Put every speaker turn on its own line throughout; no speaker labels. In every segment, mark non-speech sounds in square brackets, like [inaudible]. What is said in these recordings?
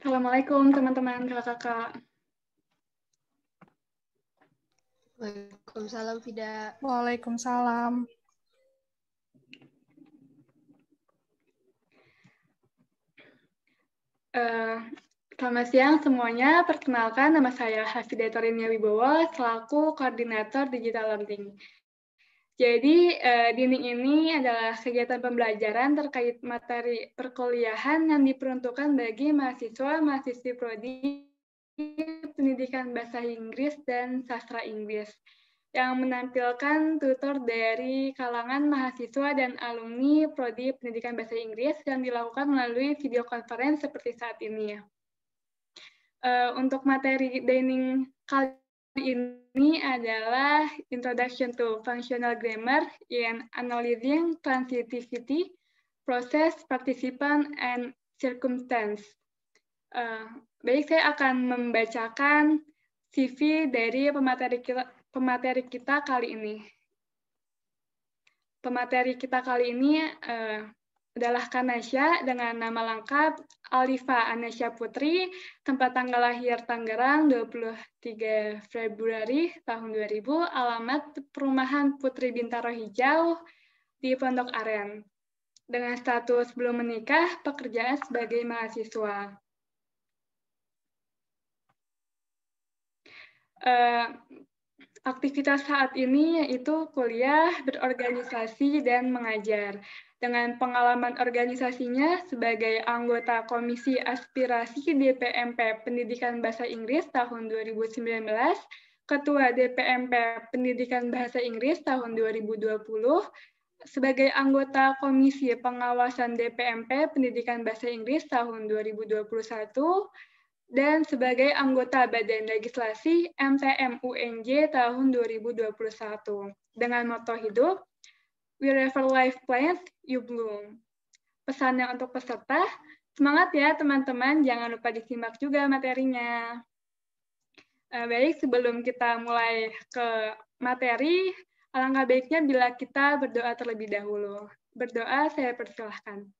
Assalamualaikum teman-teman
kakak-kakak. Waalaikumsalam Fida.
Waalaikumsalam. Uh, selamat siang semuanya. Perkenalkan nama saya Hafida Torinia Wibowo selaku koordinator Digital Learning. Jadi uh, eh, dining ini adalah kegiatan pembelajaran terkait materi perkuliahan yang diperuntukkan bagi mahasiswa mahasiswi prodi pendidikan bahasa Inggris dan sastra Inggris yang menampilkan tutor dari kalangan mahasiswa dan alumni prodi pendidikan bahasa Inggris yang dilakukan melalui video conference seperti saat ini. Uh, untuk materi dining kali ini ini adalah Introduction to Functional Grammar in Analyzing Transitivity, Process, Participant, and Circumstance. Uh, baik, saya akan membacakan CV dari pemateri kita, pemateri kita kali ini. Pemateri kita kali ini uh, adalah Kanasya dengan nama lengkap Alifa Anesha Putri, tempat tanggal lahir Tangerang 23 Februari tahun 2000, alamat perumahan Putri Bintaro Hijau di Pondok Aren. Dengan status belum menikah, pekerjaan sebagai mahasiswa. Uh, Aktivitas saat ini yaitu kuliah, berorganisasi, dan mengajar. Dengan pengalaman organisasinya sebagai anggota Komisi Aspirasi DPMP Pendidikan Bahasa Inggris tahun 2019, Ketua DPMP Pendidikan Bahasa Inggris tahun 2020, sebagai anggota Komisi Pengawasan DPMP Pendidikan Bahasa Inggris tahun 2021, dan sebagai anggota Badan Legislasi UNJ tahun 2021 dengan moto hidup We Wherever Life Plants, You Bloom. Pesannya untuk peserta, semangat ya teman-teman, jangan lupa disimak juga materinya. Eh, baik, sebelum kita mulai ke materi, alangkah baiknya bila kita berdoa terlebih dahulu. Berdoa saya persilahkan.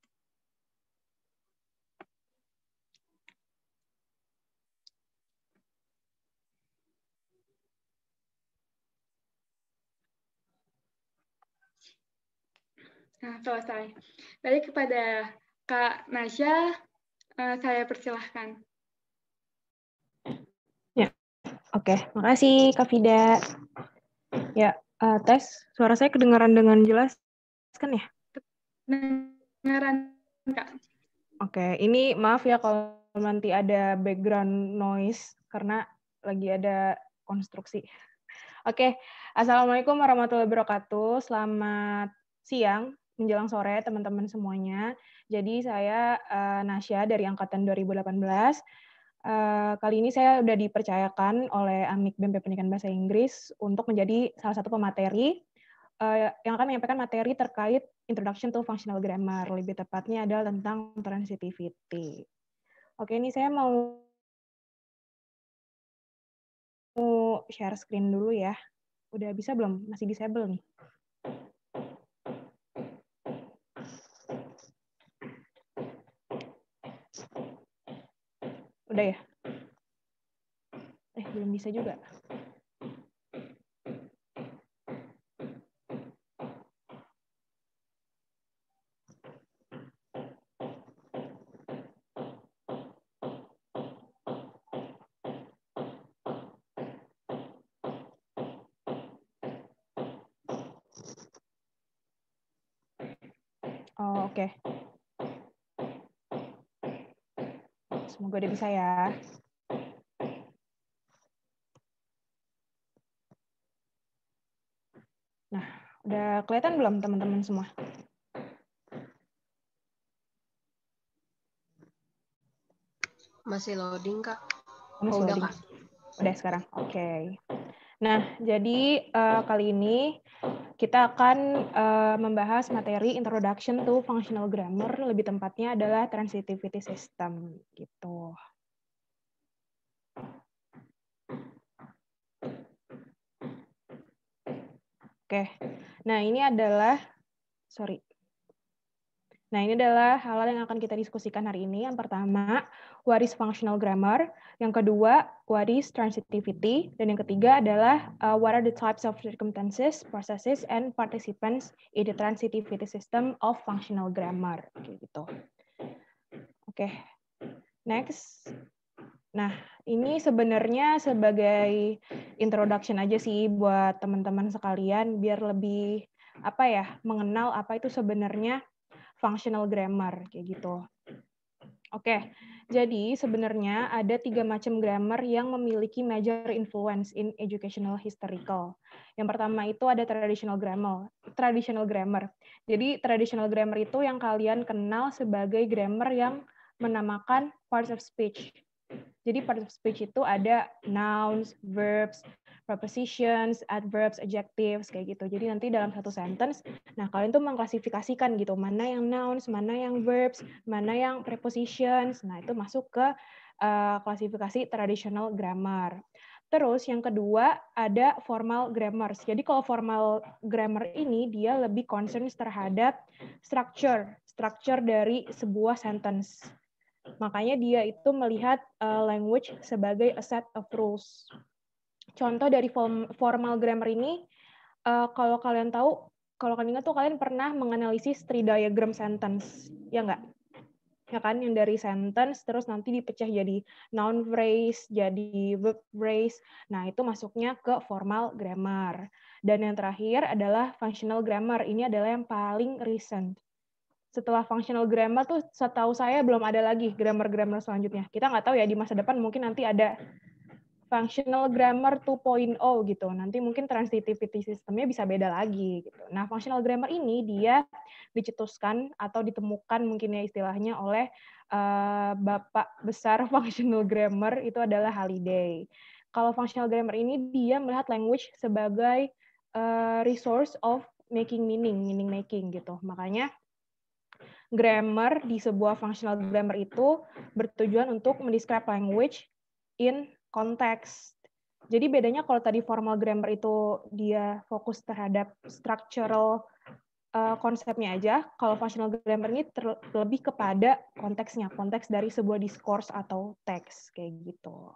Nah, selesai. Baik kepada Kak Nasya, eh, saya persilahkan.
Ya, oke. Okay. Makasih Kak Fida. Ya, uh, eh, tes suara saya kedengaran dengan jelas kan ya? Kedengaran, Kak. Oke, okay. ini maaf ya kalau nanti ada background noise karena lagi ada konstruksi. Oke, okay. Assalamualaikum warahmatullahi wabarakatuh. Selamat siang, menjelang sore teman-teman semuanya. Jadi saya uh, Nasya dari angkatan 2018. Uh, eh, kali ini saya sudah dipercayakan oleh Amik BMP Pendidikan Bahasa Inggris untuk menjadi salah satu pemateri uh, yang akan menyampaikan materi terkait Introduction to Functional Grammar, lebih tepatnya adalah tentang transitivity. Oke, ini saya mau share screen dulu ya. Udah bisa belum? Masih disable nih. Udah ya? Eh, belum bisa juga. Semoga udah bisa ya. Nah, udah kelihatan belum teman-teman semua? Masih loading, Kak. Oh, masih oh, loading. Udah, Kak. udah sekarang. Oke. Okay. Nah, jadi uh, kali ini kita akan uh, membahas materi Introduction to Functional Grammar, lebih tempatnya adalah Transitivity System. Gitu. Oke. Nah, ini adalah sorry. Nah, ini adalah hal-hal yang akan kita diskusikan hari ini. Yang pertama, what is functional grammar. Yang kedua, what is transitivity. Dan yang ketiga adalah uh, what are the types of circumstances, processes, and participants in the transitivity system of functional grammar. Oke, gitu. Oke, okay. next. Nah, ini sebenarnya sebagai introduction aja sih buat teman-teman sekalian biar lebih apa ya, mengenal apa itu sebenarnya functional grammar kayak gitu. Oke, jadi sebenarnya ada tiga macam grammar yang memiliki major influence in educational historical. Yang pertama itu ada traditional grammar. Traditional grammar. Jadi traditional grammar itu yang kalian kenal sebagai grammar yang menamakan parts of speech jadi part of speech itu ada nouns, verbs, prepositions, adverbs, adjectives kayak gitu. Jadi nanti dalam satu sentence, nah kalian tuh mengklasifikasikan gitu mana yang nouns, mana yang verbs, mana yang prepositions. Nah itu masuk ke uh, klasifikasi traditional grammar. Terus yang kedua ada formal grammar. Jadi kalau formal grammar ini dia lebih concern terhadap structure, structure dari sebuah sentence. Makanya dia itu melihat uh, language sebagai a set of rules. Contoh dari form, formal grammar ini, uh, kalau kalian tahu, kalau kalian ingat tuh kalian pernah menganalisis tree diagram sentence, ya nggak? Ya kan, yang dari sentence terus nanti dipecah jadi noun phrase, jadi verb phrase. Nah, itu masuknya ke formal grammar. Dan yang terakhir adalah functional grammar. Ini adalah yang paling recent setelah functional grammar tuh setahu saya belum ada lagi grammar-grammar selanjutnya. Kita nggak tahu ya di masa depan mungkin nanti ada functional grammar 2.0 gitu. Nanti mungkin transitivity sistemnya bisa beda lagi gitu. Nah, functional grammar ini dia dicetuskan atau ditemukan mungkin ya istilahnya oleh uh, bapak besar [laughs] functional grammar itu adalah Halliday. Kalau functional grammar ini dia melihat language sebagai uh, resource of making meaning, meaning making gitu. Makanya grammar di sebuah functional grammar itu bertujuan untuk mendescribe language in context. Jadi bedanya kalau tadi formal grammar itu dia fokus terhadap structural uh, konsepnya aja, kalau functional grammar ini lebih kepada konteksnya, konteks dari sebuah discourse atau teks kayak gitu.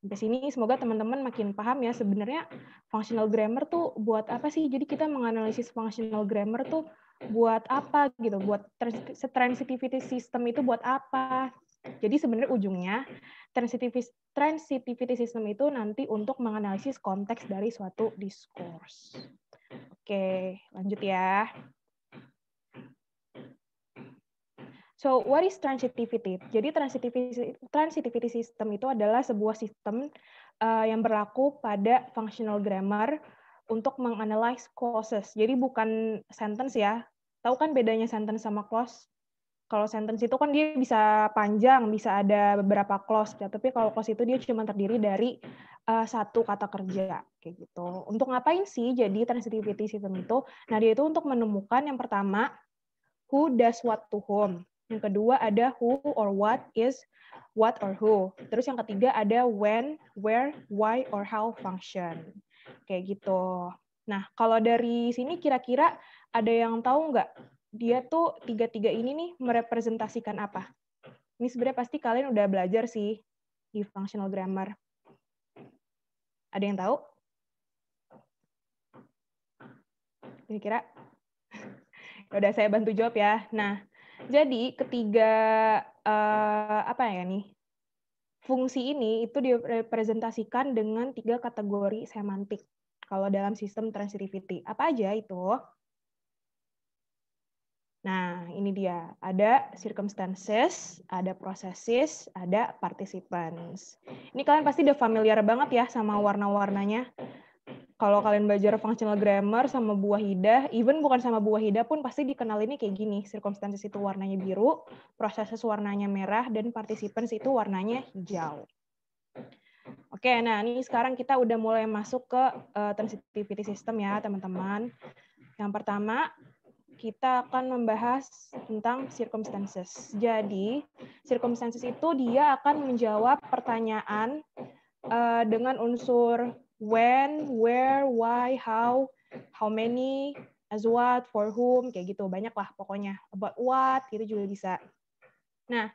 Sampai sini semoga teman-teman makin paham ya sebenarnya functional grammar tuh buat apa sih? Jadi kita menganalisis functional grammar tuh buat apa gitu buat transitivity system itu buat apa jadi sebenarnya ujungnya transitivity, system itu nanti untuk menganalisis konteks dari suatu diskurs. Oke, lanjut ya. So, what is transitivity? Jadi transitivity, transitivity system itu adalah sebuah sistem uh, yang berlaku pada functional grammar untuk menganalisis clauses. Jadi bukan sentence ya, Tahu kan bedanya sentence sama clause? Kalau sentence itu kan dia bisa panjang, bisa ada beberapa clause. Ya. Tapi kalau clause itu dia hmm. cuma terdiri dari uh, satu kata kerja kayak gitu. Untuk ngapain sih jadi transitivity system itu? Nah, dia itu untuk menemukan yang pertama who does what to whom. Yang kedua ada who or what is what or who. Terus yang ketiga ada when, where, why or how function. Kayak gitu. Nah, kalau dari sini kira-kira ada yang tahu nggak dia tuh tiga-tiga ini nih merepresentasikan apa? Ini sebenarnya pasti kalian udah belajar sih di functional grammar. Ada yang tahu? Kira-kira? [laughs] Udah saya bantu jawab ya. Nah, jadi ketiga uh, apa ya nih? Fungsi ini itu direpresentasikan dengan tiga kategori semantik kalau dalam sistem transitivity. Apa aja itu? Nah, ini dia. Ada circumstances, ada processes, ada participants. Ini kalian pasti udah familiar banget ya sama warna-warnanya. Kalau kalian belajar functional grammar sama buah hidah, even bukan sama buah hidah pun pasti dikenal ini kayak gini. Circumstances itu warnanya biru, processes warnanya merah, dan participants itu warnanya hijau. Oke, nah ini sekarang kita udah mulai masuk ke uh, transitivity system ya, teman-teman. Yang pertama, kita akan membahas tentang circumstances. Jadi, circumstances itu dia akan menjawab pertanyaan uh, dengan unsur when, where, why, how, how many, as what, for whom, kayak gitu. Banyak lah pokoknya. About what, itu juga bisa. Nah,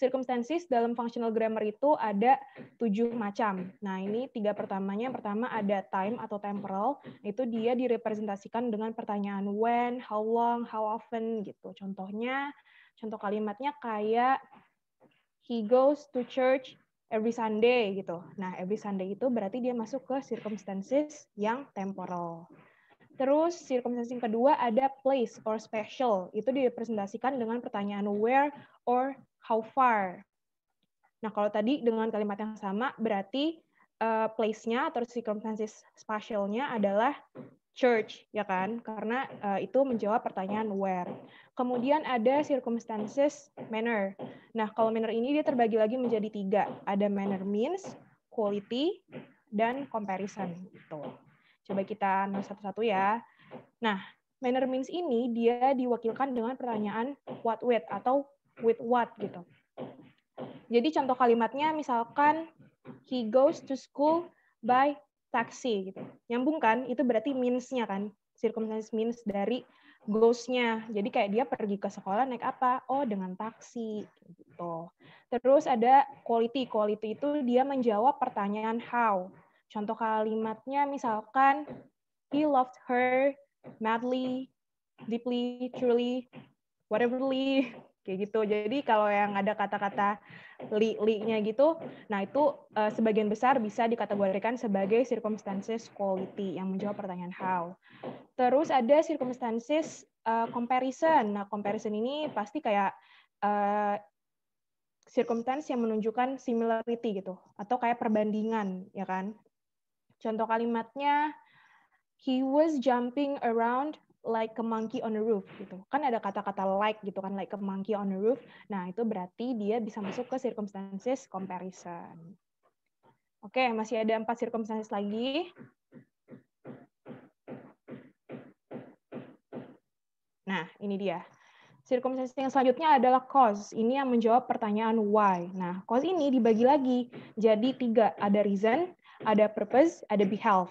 Circumstances dalam functional grammar itu ada tujuh macam. Nah, ini tiga pertamanya. Yang pertama ada time atau temporal. Itu dia direpresentasikan dengan pertanyaan when, how long, how often gitu. Contohnya, contoh kalimatnya kayak he goes to church every Sunday gitu. Nah, every Sunday itu berarti dia masuk ke circumstances yang temporal. Terus circumstance yang kedua ada place or special. Itu direpresentasikan dengan pertanyaan where or how far. Nah, kalau tadi dengan kalimat yang sama, berarti uh, place-nya atau circumstances spatial-nya adalah church, ya kan? Karena uh, itu menjawab pertanyaan where. Kemudian ada circumstances manner. Nah, kalau manner ini dia terbagi lagi menjadi tiga. Ada manner means, quality, dan comparison. Gitu. Coba kita nulis satu-satu ya. Nah, manner means ini dia diwakilkan dengan pertanyaan what with atau with what gitu. Jadi contoh kalimatnya misalkan he goes to school by taxi gitu. Nyambung kan? Itu berarti means-nya kan. Circumstance means dari goes-nya. Jadi kayak dia pergi ke sekolah naik apa? Oh, dengan taksi gitu. Terus ada quality. Quality itu dia menjawab pertanyaan how. Contoh kalimatnya misalkan he loved her madly, deeply, truly, whateverly kayak gitu. Jadi kalau yang ada kata-kata li-nya gitu, nah itu uh, sebagian besar bisa dikategorikan sebagai circumstances quality yang menjawab pertanyaan how. Terus ada circumstances uh, comparison. Nah, comparison ini pasti kayak uh, circumstance yang menunjukkan similarity gitu atau kayak perbandingan, ya kan? Contoh kalimatnya he was jumping around like a monkey on the roof gitu. Kan ada kata-kata like gitu kan like a monkey on the roof. Nah, itu berarti dia bisa masuk ke circumstances comparison. Oke, okay, masih ada empat circumstances lagi. Nah, ini dia. Circumstances yang selanjutnya adalah cause. Ini yang menjawab pertanyaan why. Nah, cause ini dibagi lagi. Jadi tiga. Ada reason, ada purpose, ada behalf.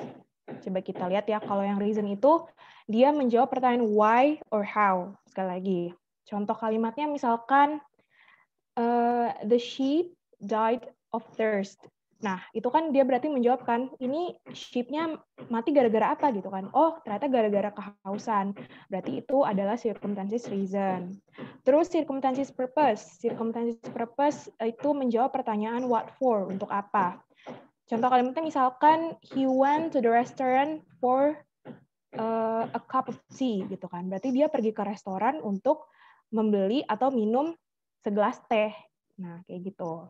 Coba kita lihat ya, kalau yang reason itu dia menjawab pertanyaan why or how. Sekali lagi, contoh kalimatnya misalkan uh, the sheep died of thirst. Nah, itu kan dia berarti menjawabkan ini sheep mati gara-gara apa gitu kan. Oh, ternyata gara-gara kehausan. Berarti itu adalah circumstances reason. Terus circumstances purpose. Circumstances purpose itu menjawab pertanyaan what for, untuk apa. Contoh kalimatnya misalkan he went to the restaurant for uh, a cup of tea gitu kan. Berarti dia pergi ke restoran untuk membeli atau minum segelas teh. Nah, kayak gitu.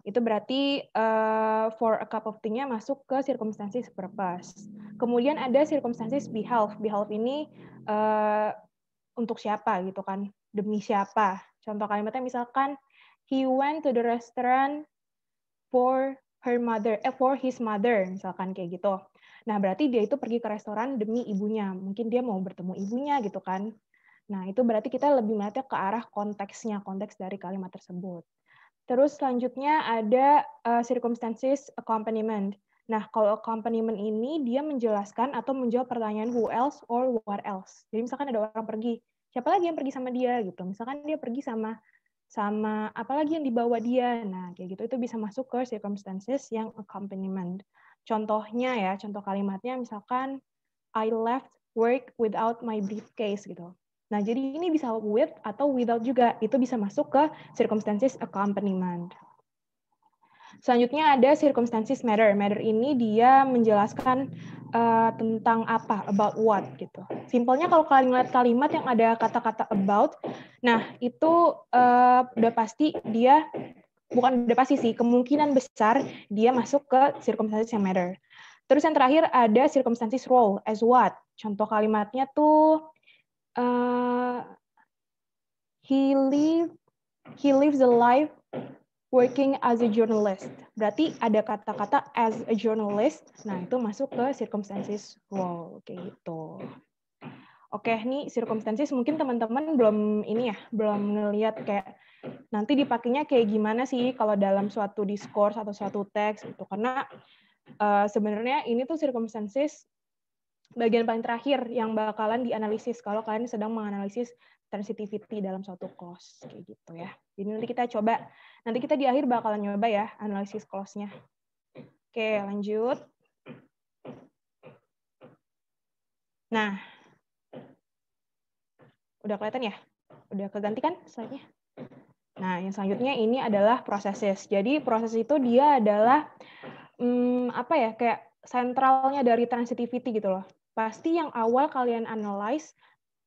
Itu berarti uh, for a cup of tea-nya masuk ke circumstances purpose. Kemudian ada circumstances behalf. Behalf ini uh, untuk siapa gitu kan? Demi siapa? Contoh kalimatnya misalkan he went to the restaurant for her mother, eh, for his mother, misalkan kayak gitu. Nah, berarti dia itu pergi ke restoran demi ibunya. Mungkin dia mau bertemu ibunya gitu kan. Nah, itu berarti kita lebih melihatnya ke arah konteksnya, konteks dari kalimat tersebut. Terus selanjutnya ada uh, circumstances accompaniment. Nah, kalau accompaniment ini dia menjelaskan atau menjawab pertanyaan who else or what else. Jadi misalkan ada orang pergi, siapa lagi yang pergi sama dia gitu. Misalkan dia pergi sama sama apalagi yang dibawa dia. Nah, kayak gitu itu bisa masuk ke circumstances yang accompaniment. Contohnya ya, contoh kalimatnya misalkan I left work without my briefcase gitu. Nah, jadi ini bisa with atau without juga. Itu bisa masuk ke circumstances accompaniment. Selanjutnya ada circumstances matter. Matter ini dia menjelaskan uh, tentang apa, about what gitu. Simpelnya kalau kalian lihat kalimat yang ada kata-kata about, nah itu uh, udah pasti dia bukan udah pasti sih, kemungkinan besar dia masuk ke circumstances yang matter. Terus yang terakhir ada circumstances role as what. Contoh kalimatnya tuh uh, he live he lives a life working as a journalist. Berarti ada kata-kata as a journalist. Nah, itu masuk ke circumstances wow kayak gitu. Oke, ini circumstances mungkin teman-teman belum ini ya, belum ngelihat kayak nanti dipakainya kayak gimana sih kalau dalam suatu discourse atau suatu teks itu. Karena uh, sebenarnya ini tuh circumstances bagian paling terakhir yang bakalan dianalisis kalau kalian sedang menganalisis Transitivity dalam suatu clause kayak gitu ya. Jadi nanti kita coba, nanti kita di akhir bakalan nyoba ya analisis clause-nya. Oke, lanjut. Nah, udah kelihatan ya? Udah keganti kan slide-nya? Nah, yang selanjutnya ini adalah processes. Jadi proses itu dia adalah hmm, apa ya? Kayak sentralnya dari transitivity gitu loh. Pasti yang awal kalian analyze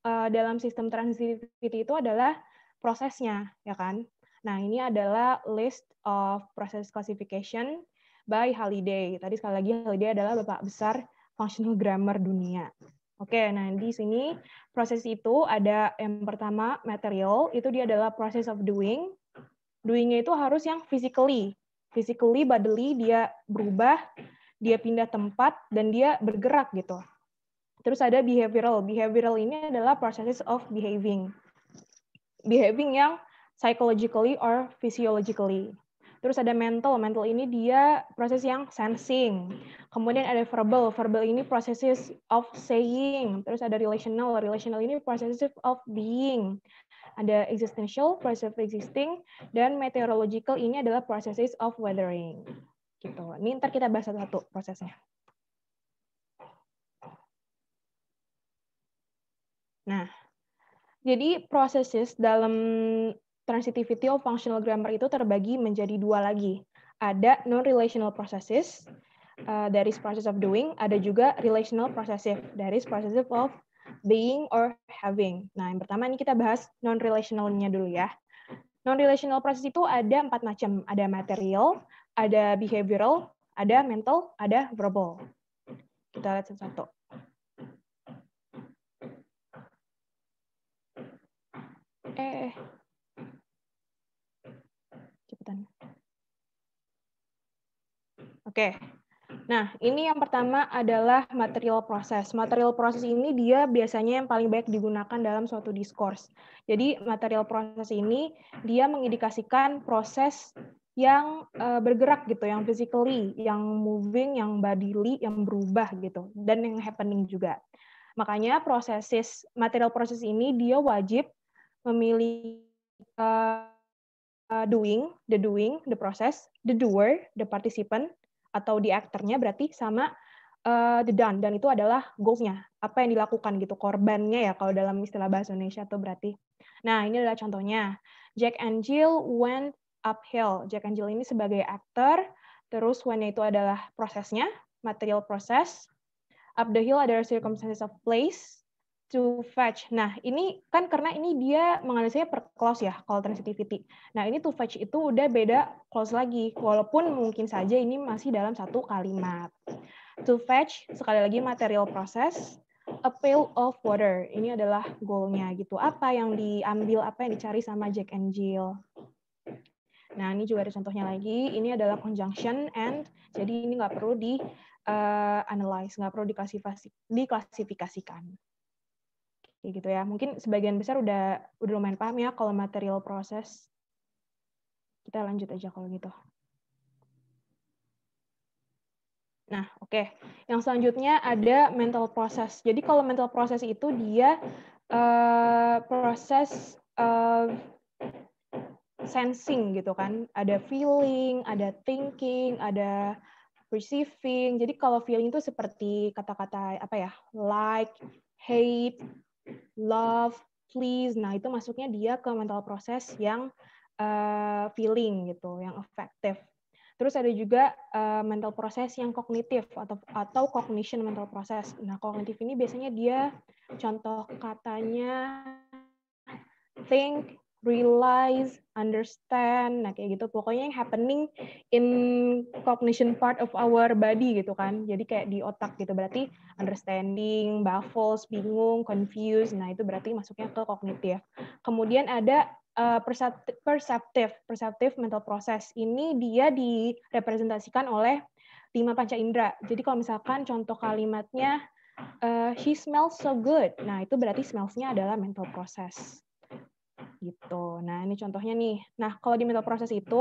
uh, dalam sistem transitivity itu adalah prosesnya, ya kan? Nah, ini adalah list of process classification by Halliday. Tadi sekali lagi Halliday adalah bapak besar functional grammar dunia. Oke, nah di sini proses itu ada yang pertama material, itu dia adalah process of doing. Doingnya itu harus yang physically. Physically, bodily, dia berubah, dia pindah tempat, dan dia bergerak gitu. Terus ada behavioral. Behavioral ini adalah processes of behaving. Behaving yang psychologically or physiologically. Terus ada mental. Mental ini dia proses yang sensing. Kemudian ada verbal. Verbal ini processes of saying. Terus ada relational. Relational ini processes of being. Ada existential, process of existing. Dan meteorological ini adalah processes of weathering. Gitu. Ini ntar kita bahas satu-satu prosesnya. Nah, jadi processes dalam transitivity of functional grammar itu terbagi menjadi dua lagi. Ada non-relational processes, uh, that is process of doing, ada juga relational processes that is process of being or having. Nah, yang pertama ini kita bahas non-relationalnya dulu ya. Non-relational process itu ada empat macam. Ada material, ada behavioral, ada mental, ada verbal. Kita lihat satu-satu. eh, Cepetan. Oke. Nah, ini yang pertama adalah material proses. Material proses ini dia biasanya yang paling baik digunakan dalam suatu diskurs. Jadi, material proses ini dia mengindikasikan proses yang uh, bergerak gitu, yang physically, yang moving, yang bodily, yang berubah gitu, dan yang happening juga. Makanya proses material proses ini dia wajib memilih uh, doing, the doing, the process, the doer, the participant, atau the actor-nya berarti sama uh, the done. Dan itu adalah goal-nya, apa yang dilakukan gitu, korbannya ya kalau dalam istilah bahasa Indonesia itu berarti. Nah, ini adalah contohnya. Jack and Jill went uphill. Jack and Jill ini sebagai actor, terus when itu adalah prosesnya, material process. Up the hill adalah circumstances of place, to fetch. Nah, ini kan karena ini dia menganalisisnya per clause ya, kalau transitivity. Nah, ini to fetch itu udah beda clause lagi, walaupun mungkin saja ini masih dalam satu kalimat. To fetch, sekali lagi material process, a pail of water. Ini adalah goalnya gitu. Apa yang diambil, apa yang dicari sama Jack and Jill. Nah, ini juga ada contohnya lagi. Ini adalah conjunction and, jadi ini nggak perlu di uh, analyze, nggak perlu diklasifikasikan. Kayak gitu ya. Mungkin sebagian besar udah udah lumayan paham ya kalau material proses. Kita lanjut aja kalau gitu. Nah, oke. Okay. Yang selanjutnya ada mental proses Jadi kalau mental proses itu dia uh, proses uh, sensing gitu kan. Ada feeling, ada thinking, ada perceiving. Jadi kalau feeling itu seperti kata-kata apa ya? like, hate, love, please. Nah, itu masuknya dia ke mental proses yang uh, feeling gitu, yang efektif. Terus ada juga uh, mental proses yang kognitif atau atau cognition mental proses. Nah, kognitif ini biasanya dia contoh katanya think, realize, understand, nah kayak gitu. Pokoknya yang happening in cognition part of our body gitu kan. Jadi kayak di otak gitu. Berarti understanding, baffles, bingung, confused. Nah itu berarti masuknya ke kognitif. Kemudian ada uh, perceptive, perceptive mental process. Ini dia direpresentasikan oleh lima panca indera. Jadi kalau misalkan contoh kalimatnya, uh, she smells so good. Nah itu berarti smells-nya adalah mental process gitu. Nah, ini contohnya nih. Nah, kalau di middle proses itu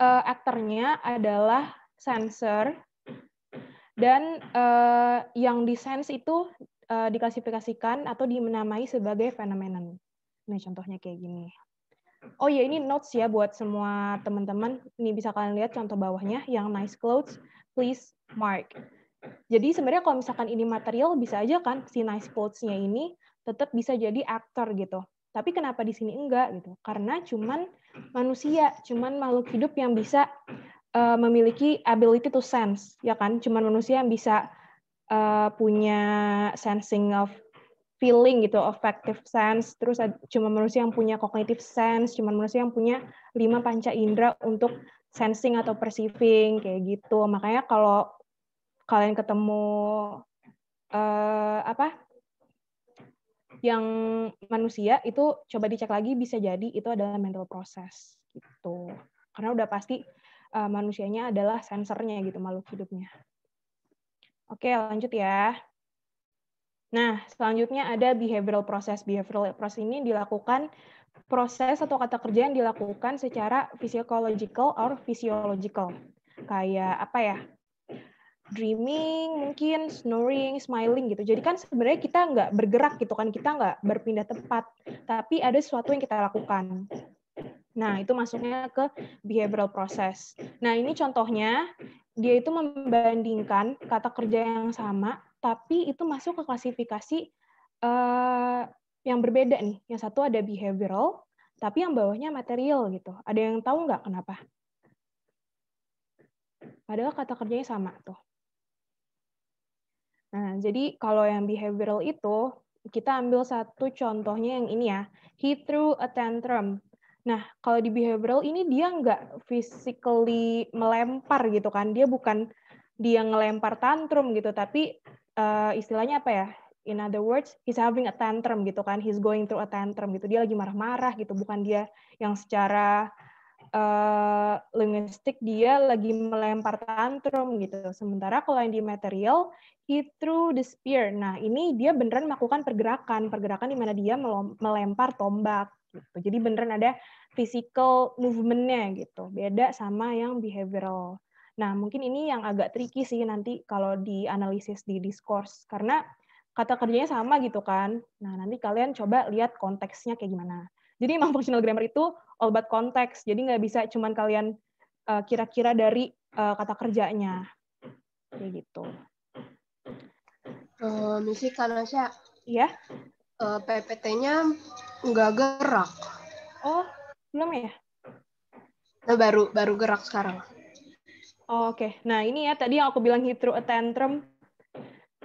uh, aktornya adalah sensor dan uh, yang sense itu uh, diklasifikasikan atau dinamai sebagai fenomena. Nah, contohnya kayak gini. Oh ya, ini notes ya buat semua teman-teman. Ini bisa kalian lihat contoh bawahnya yang nice clothes, please mark. Jadi sebenarnya kalau misalkan ini material bisa aja kan si nice clothes-nya ini tetap bisa jadi aktor gitu. Tapi kenapa di sini enggak gitu? Karena cuman [clears throat] manusia, cuman makhluk hidup yang bisa uh, memiliki ability to sense, ya kan? Cuman manusia yang bisa uh, punya sensing of feeling gitu, affective sense, terus cuma manusia yang punya cognitive sense, Cuman manusia yang punya lima panca indera untuk sensing atau perceiving kayak gitu. Makanya kalau kalian ketemu uh, apa yang manusia itu coba dicek lagi bisa jadi itu adalah mental proses gitu karena udah pasti uh, manusianya adalah sensornya gitu makhluk hidupnya oke lanjut ya nah selanjutnya ada behavioral process behavioral proses ini dilakukan proses atau kata kerja yang dilakukan secara physiological or physiological kayak apa ya dreaming mungkin snoring smiling gitu jadi kan sebenarnya kita nggak bergerak gitu kan kita nggak berpindah tempat tapi ada sesuatu yang kita lakukan nah itu masuknya ke behavioral process nah ini contohnya dia itu membandingkan kata kerja yang sama tapi itu masuk ke klasifikasi uh, yang berbeda nih yang satu ada behavioral tapi yang bawahnya material gitu ada yang tahu nggak kenapa Padahal kata kerjanya sama tuh. Nah, jadi kalau yang behavioral itu, kita ambil satu contohnya yang ini ya. He threw a tantrum. Nah, kalau di behavioral ini dia nggak physically melempar gitu kan. Dia bukan dia ngelempar tantrum gitu, tapi uh, istilahnya apa ya? In other words, he's having a tantrum gitu kan. He's going through a tantrum gitu. Dia lagi marah-marah gitu, bukan dia yang secara uh, linguistik dia lagi melempar tantrum gitu. Sementara kalau yang di material, he threw the spear. Nah, ini dia beneran melakukan pergerakan, pergerakan di mana dia melempar tombak. Gitu. Jadi beneran ada physical movement-nya gitu. Beda sama yang behavioral. Nah, mungkin ini yang agak tricky sih nanti kalau dianalisis di discourse karena kata kerjanya sama gitu kan. Nah, nanti kalian coba lihat konteksnya kayak gimana. Jadi emang [laughs] functional grammar itu all about konteks. Jadi nggak bisa cuman kalian eh, kira-kira dari eh, kata kerjanya. Kayak gitu. Uh, misi Kanasya. Iya. Uh, eh, PPT-nya nggak gerak. Oh, belum ya? Nah, baru baru gerak sekarang. Oh, Oke. Okay. Nah, ini ya tadi yang aku bilang hit through a tantrum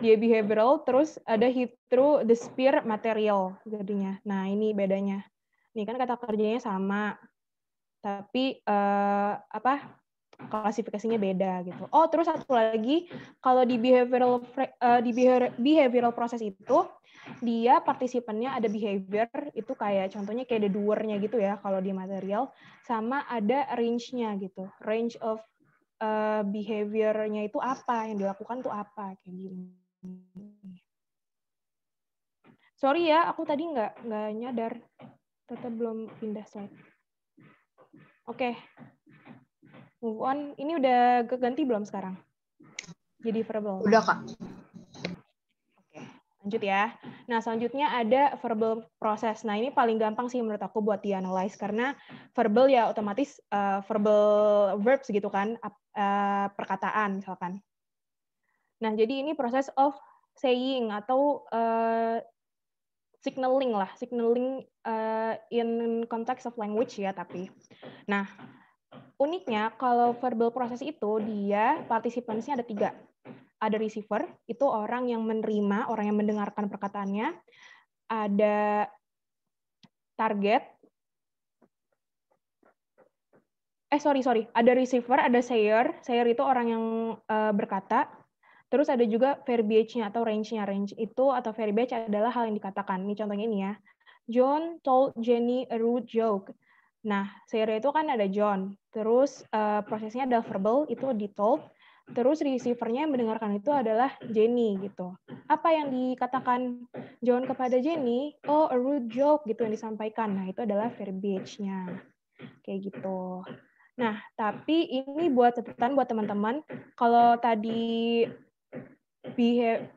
dia behavioral, terus ada hit through the spear material jadinya. Nah, ini bedanya. Ini kan kata kerjanya sama tapi uh, apa klasifikasinya beda gitu. Oh, terus satu lagi kalau di behavioral uh, di behavioral proses itu dia partisipannya ada behavior itu kayak contohnya kayak ada duarnya gitu ya kalau di material sama ada range-nya gitu. Range of uh, eh, behavior itu apa yang dilakukan tuh apa kayak gini. Sorry ya, aku tadi nggak nggak nyadar tetap belum pindah slide. Oke, okay. move on. Ini udah ganti belum sekarang? Jadi verbal. Udah kak. Oke, lanjut ya. Nah selanjutnya ada verbal proses. Nah ini paling gampang sih menurut aku buat dianalyze karena verbal ya otomatis uh, verbal verbs gitu kan, uh, perkataan misalkan. Nah jadi ini proses of saying atau uh, signaling lah, signaling uh, in context of language ya tapi. Nah, uniknya kalau verbal proses itu dia partisipansnya ada tiga. Ada receiver, itu orang yang menerima, orang yang mendengarkan perkataannya. Ada target. Eh sorry sorry, ada receiver, ada sayer. Sayer itu orang yang uh, berkata. Terus ada juga verbiage-nya atau range-nya. Range itu atau verbiage adalah hal yang dikatakan. Ini contohnya ini ya. John told Jenny a rude joke. Nah, seri itu kan ada John. Terus uh, prosesnya adalah verbal, itu di told. Terus nya yang mendengarkan itu adalah Jenny gitu. Apa yang dikatakan John kepada Jenny? Oh, a rude joke gitu yang disampaikan. Nah, itu adalah verbiage-nya. Kayak gitu. Nah, tapi ini buat catatan buat teman-teman. Kalau tadi behavior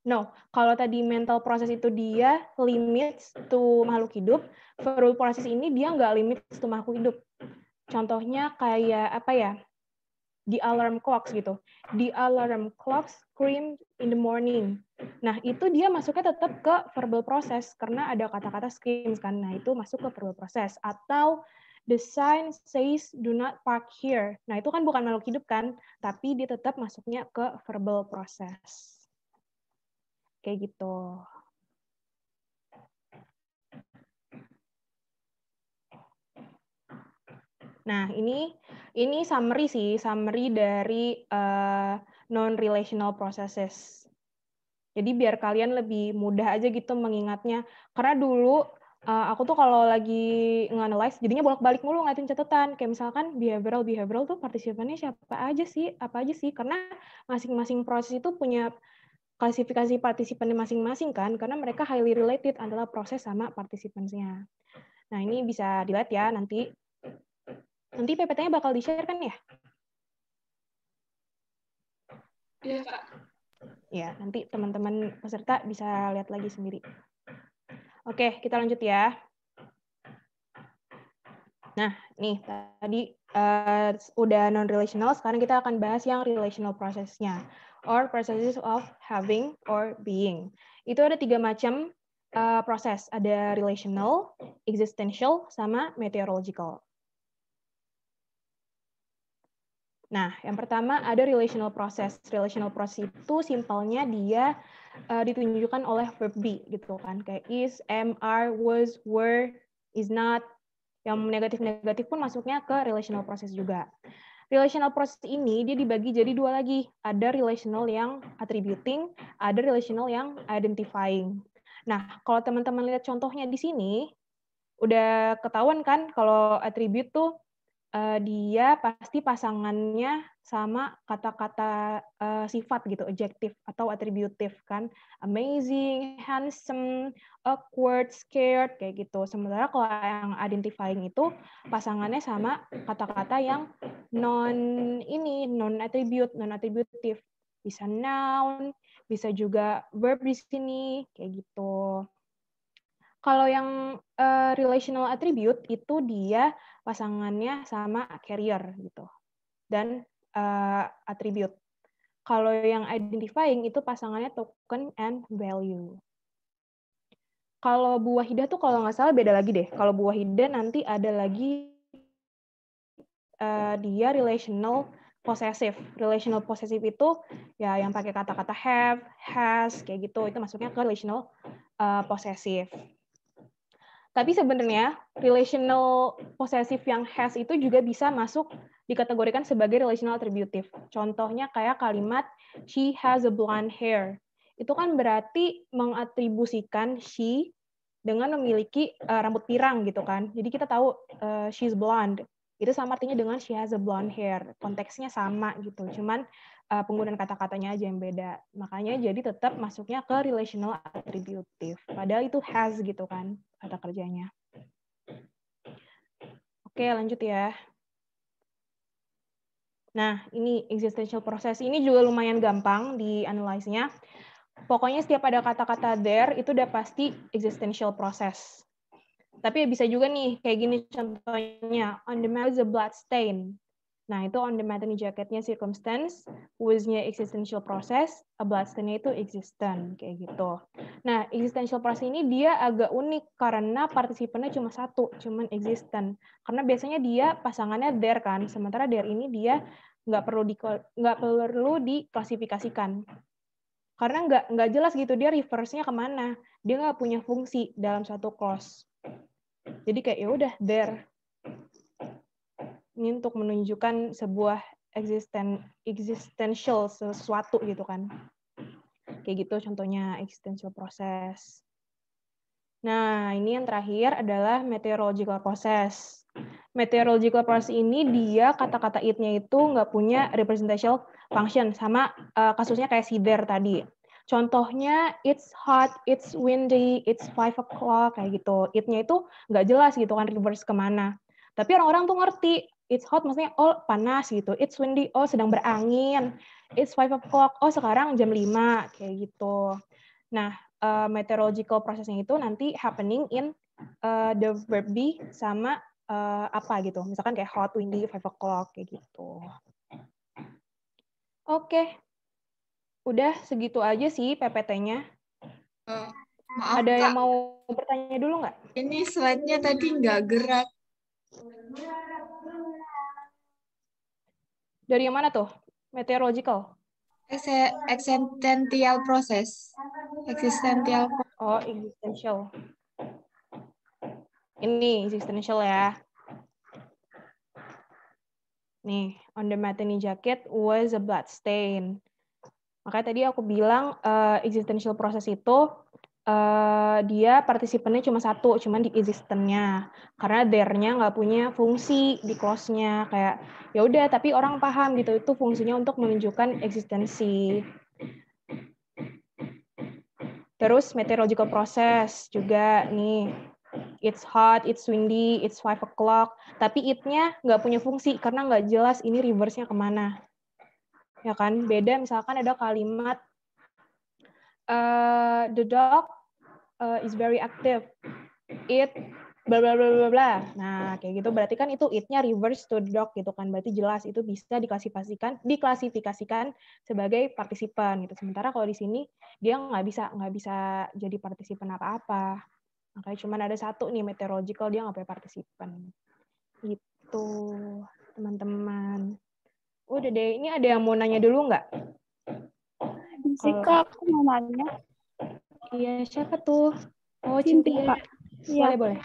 No, kalau tadi mental proses itu dia limits to makhluk hidup, verbal proses ini dia nggak limits to makhluk hidup. Contohnya kayak apa ya? di alarm clocks gitu. di alarm clocks scream in the morning. Nah, itu dia masuknya tetap ke verbal proses karena ada kata-kata screams kan. Nah, itu masuk ke verbal proses. Atau the sign says do not park here. Nah, itu kan bukan makhluk hidup kan, tapi dia tetap masuknya ke verbal proses. Kayak gitu. Nah, ini ini summary sih, summary dari uh, non-relational processes. Jadi biar kalian lebih mudah aja gitu mengingatnya. Karena dulu uh, aku tuh kalau lagi nge jadinya bolak-balik mulu ngeliatin catatan kayak misalkan behavioral behavioral tuh partisipannya siapa aja sih apa aja sih karena masing-masing proses itu punya klasifikasi partisipannya masing-masing kan karena mereka highly related antara proses sama partisipannya nah ini bisa dilihat ya nanti nanti PPT-nya bakal di-share kan ya Iya, Kak. Ya, nanti teman-teman peserta bisa lihat lagi sendiri. Oke, kita lanjut ya. Nah, nih tadi uh, udah non-relational, sekarang kita akan bahas yang relational prosesnya, or processes of having or being. Itu ada tiga macam uh, proses, ada relational, existential, sama meteorological. Nah, yang pertama ada relational process. Relational process itu simpelnya dia uh, ditunjukkan oleh verb be gitu kan. Kayak is, am, are, was, were, is not. Yang negatif-negatif pun masuknya ke relational process juga. Relational process ini dia dibagi jadi dua lagi. Ada relational yang attributing, ada relational yang identifying. Nah, kalau teman-teman lihat contohnya di sini, udah ketahuan kan kalau attribute tuh uh, dia pasti pasangannya sama kata-kata uh, sifat gitu, objektif atau atributif kan, amazing, handsome, awkward, scared kayak gitu. Sementara kalau yang identifying itu pasangannya sama kata-kata yang non ini, non attribute, non atributif. Bisa noun, bisa juga verb di sini kayak gitu. Kalau yang uh, relational attribute itu dia pasangannya sama carrier gitu dan uh, attribute. Kalau yang identifying itu pasangannya token and value. Kalau buah hidah tuh kalau nggak salah beda lagi deh. Kalau buah hidah nanti ada lagi uh, dia relational possessive. Relational possessive itu ya yang pakai kata-kata have, has kayak gitu. Itu masuknya ke relational uh, possessive. Tapi sebenarnya relational possessive yang has itu juga bisa masuk dikategorikan sebagai relational attributive. Contohnya kayak kalimat she has a blonde hair. Itu kan berarti mengatribusikan she dengan memiliki uh, rambut pirang gitu kan. Jadi kita tahu uh, she's blonde. Itu sama artinya dengan she has a blonde iya. hair. Konteksnya sama gitu. Iya. Cuman uh, penggunaan kata-katanya aja yang beda. Makanya iya. jadi tetap masuknya ke relational attributive. Padahal itu has gitu kan kata kerjanya. Oke, lanjut ya. Nah, ini existential process. Ini juga lumayan gampang di analyze-nya. Pokoknya setiap ada kata-kata there itu udah pasti existential process. Tapi bisa juga nih, kayak gini contohnya. On the mat is a blood stain. Nah, itu on the ini jaketnya circumstance, was-nya existential process, a blood stain itu existent, kayak gitu. Nah, existential process ini dia agak unik karena partisipannya cuma satu, cuman existent. Karena biasanya dia pasangannya there kan, sementara there ini dia nggak perlu di nggak perlu diklasifikasikan karena nggak nggak jelas gitu dia reverse-nya kemana dia nggak punya fungsi dalam satu clause jadi kayak ya udah there ini untuk menunjukkan sebuah existen existential sesuatu gitu kan. Kayak gitu contohnya existential process. Nah, ini yang terakhir adalah meteorological process. Meteorological process ini dia kata-kata it itu nggak punya representational function sama uh, kasusnya kayak there tadi. Contohnya, it's hot, it's windy, it's five o'clock, kayak gitu. It-nya itu nggak jelas gitu kan, reverse kemana. Tapi orang-orang tuh ngerti, it's hot maksudnya, oh panas gitu. It's windy, oh sedang berangin. It's five o'clock, oh sekarang jam lima kayak gitu. Nah, uh, meteorological prosesnya itu nanti happening in uh, the verb be sama uh, apa gitu. Misalkan kayak hot, windy, five o'clock, kayak gitu. Oke, okay. Udah segitu aja sih PPT-nya. Uh, eh, Ada Kak. yang mau bertanya dulu nggak? Ini slide-nya tadi nggak gerak. Dari yang mana tuh? Meteorological? Existential process. Existential. Oh, existential. Ini existential ya. Nih, on the mat ini jacket was a blood stain. Makanya tadi aku bilang uh, existential process itu uh, dia partisipannya cuma satu, cuma di eksistennya. Karena there-nya nggak punya fungsi di close-nya kayak ya udah tapi orang paham gitu itu fungsinya untuk menunjukkan eksistensi. Terus meteorological process juga nih it's hot, it's windy, it's five o'clock, tapi it-nya nggak punya fungsi karena nggak jelas ini reverse-nya kemana ya kan beda misalkan ada kalimat uh, the dog uh, is very active it bla bla bla bla bla nah kayak gitu berarti kan itu itnya reverse to the dog gitu kan berarti jelas itu bisa diklasifikasikan diklasifikasikan sebagai partisipan gitu sementara kalau di sini dia nggak bisa nggak bisa jadi partisipan apa apa makanya cuma ada satu nih meteorological dia nggak pakai partisipan gitu teman-teman Udah deh, ini ada yang mau nanya dulu nggak? Sih eh. aku mau nanya. Iya, siapa
tuh? Oh, cinta. Iya. Boleh, boleh.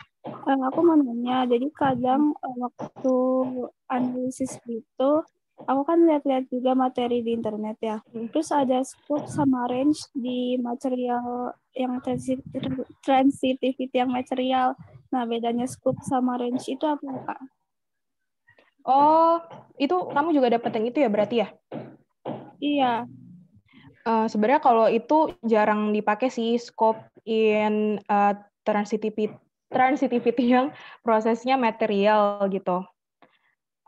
Um, aku mau nanya, jadi kadang eh, waktu analisis gitu, aku kan lihat-lihat juga materi di internet ya. Hmm. Terus ada scope sama range di material yang transitivity yang material. Nah, bedanya scope sama range itu apa,
Kak? Oh, itu kamu juga dapat yang itu ya berarti ya? Iya. Uh, Sebenarnya kalau itu jarang dipakai sih scope in uh, eh, transitivity, transitivity yang prosesnya material gitu.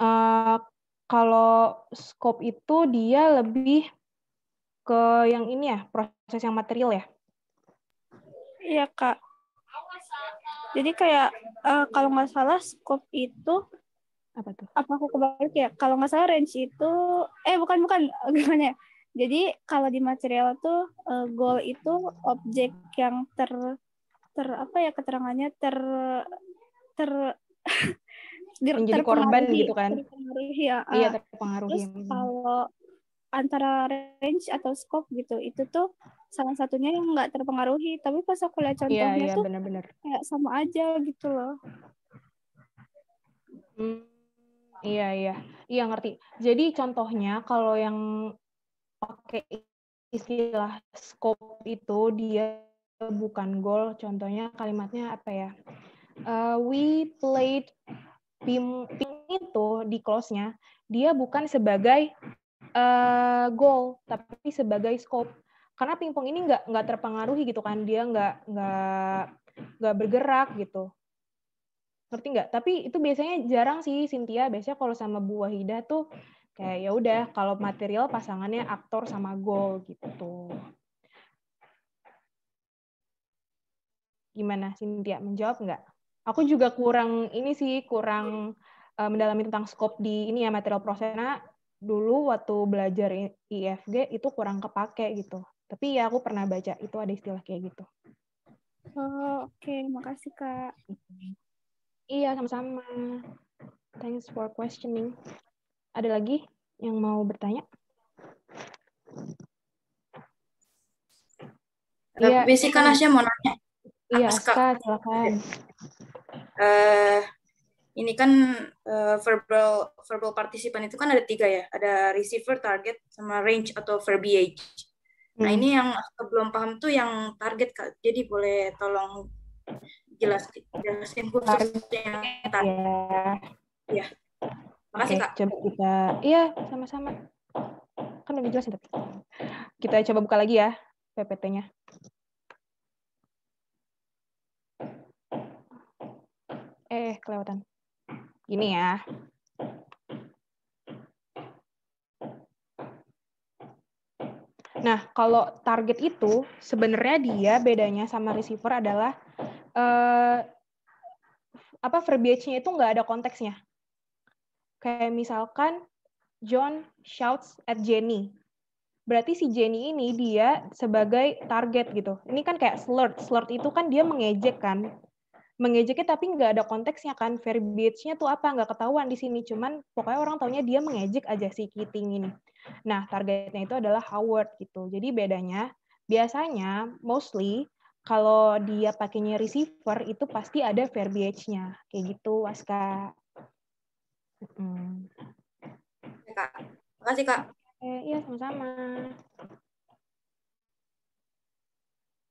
Uh, kalau scope itu dia lebih ke yang ini ya proses yang material ya?
Iya kak. Jadi kayak
uh, kalau nggak salah scope
itu apa tuh apa aku kebalik ya kalau nggak salah range itu eh bukan bukan [laughs] gimana ya jadi kalau di material tuh uh, goal itu objek yang ter ter apa ya keterangannya ter ter [laughs] menjadi korban gitu kan terpengaruhi ya ah. iya terpengaruh terus hmm. kalau antara range atau scope gitu itu tuh salah satunya yang nggak terpengaruhi tapi pas
aku lihat iya, contohnya yeah, yeah, tuh bener -bener. kayak sama aja gitu loh hmm. Iya iya iya ngerti. Jadi contohnya kalau yang pakai istilah scope itu dia bukan goal. Contohnya kalimatnya apa ya? Uh, we played ping, pong itu di close-nya dia bukan sebagai uh, goal tapi sebagai scope. Karena pingpong ini nggak nggak terpengaruhi gitu kan dia nggak nggak nggak bergerak gitu ngerti nggak tapi itu biasanya jarang sih Cynthia biasanya kalau sama Bu Wahida tuh kayak ya udah kalau material pasangannya aktor sama gol gitu gimana Cynthia menjawab nggak aku juga kurang ini sih kurang uh, mendalami tentang skop di ini ya material prosesnya dulu waktu belajar IFG itu kurang kepake gitu tapi ya aku pernah baca itu ada istilah kayak gitu
oh, oke okay. makasih kak mm-hmm. Iya, sama-sama.
Thanks for questioning. Ada lagi yang mau bertanya? Iya. Basic kelasnya kan mau
nanya.
Iya, Aska, silakan.
Uh, ini kan uh, verbal verbal partisipan itu kan ada tiga ya, ada receiver, target, sama range atau verbiage. Nah, hmm. Nah ini yang aku belum paham tuh yang target kak. Jadi
boleh tolong jelas jelasin khusus yang tadi. Ya. ya. Makasih, Oke, Kak. Coba kita Iya, sama-sama. Kan lebih jelas itu. Kita coba buka lagi ya PPT-nya. Eh, kelewatan. Gini ya. Nah, kalau target itu sebenarnya dia bedanya sama receiver adalah uh, apa verbiage-nya itu nggak ada konteksnya. Kayak misalkan John shouts at Jenny. Berarti si Jenny ini dia sebagai target gitu. Ini kan kayak slurt. Slurt itu kan dia mengejek kan. Mengejeknya tapi nggak ada konteksnya kan. Verbiage-nya tuh apa? Nggak ketahuan di sini. Cuman pokoknya orang taunya dia mengejek aja si Keating ini. Nah, targetnya itu adalah Howard gitu. Jadi bedanya biasanya mostly kalau dia pakainya receiver itu pasti ada verbiage nya kayak gitu Waska. Hmm. Ya, Kak. Makasih Kak. Eh, iya sama-sama.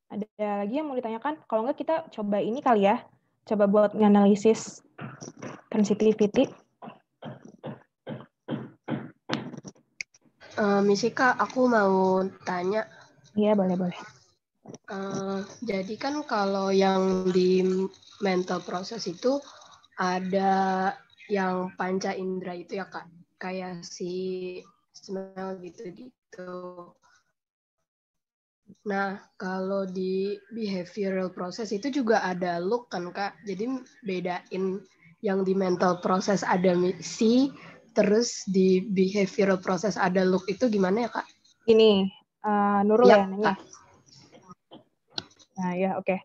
Ada lagi yang mau ditanyakan? Kalau enggak kita coba ini kali ya. Coba buat menganalisis sensitivity. Uh, eh, Misi aku mau tanya. Iya, boleh-boleh. Uh, jadi
kan kalau yang di mental proses itu ada
yang panca indera itu ya kak, kayak si smell gitu gitu. Nah kalau di behavioral
proses itu juga ada look kan kak, jadi bedain yang di mental proses ada misi, terus di behavioral proses ada look itu gimana ya kak? Ini uh, Nurul ya, ya nanya. Kak. Nah, ya oke. Okay.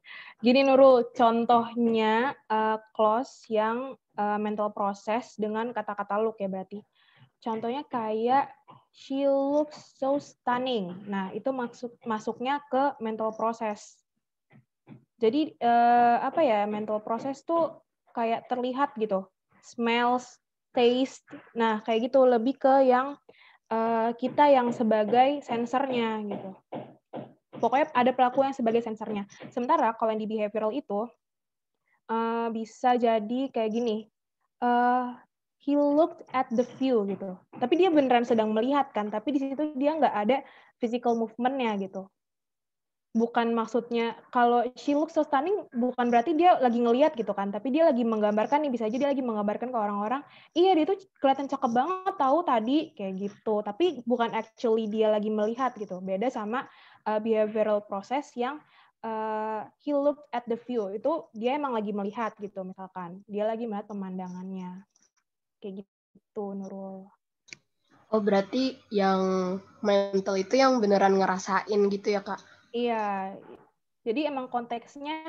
Gini Nurul, contohnya uh, close yang uh, mental process dengan kata-kata look ya berarti. Contohnya kayak she looks so stunning. Nah, itu maksud masuknya ke mental process. Jadi uh, apa ya mental process tuh kayak terlihat gitu. Smells, taste. Nah, kayak gitu lebih ke yang uh, kita yang sebagai sensornya gitu. Pokoknya ada pelaku yang sebagai sensornya. Sementara kalau yang di behavioral itu uh, bisa jadi kayak gini. Uh, he looked at the view gitu. Tapi dia beneran sedang melihat kan, tapi di situ dia nggak ada physical movement-nya gitu bukan maksudnya kalau she looks so stunning bukan berarti dia lagi ngeliat gitu kan tapi dia lagi menggambarkan nih bisa aja dia lagi menggambarkan ke orang-orang iya dia tuh kelihatan cakep banget tahu tadi kayak gitu tapi bukan actually dia lagi melihat gitu beda sama uh, behavioral process yang uh, he looked at the view itu dia emang lagi melihat gitu misalkan dia lagi melihat pemandangannya kayak gitu Nurul Oh berarti yang mental itu yang beneran ngerasain gitu ya kak Iya. Jadi emang konteksnya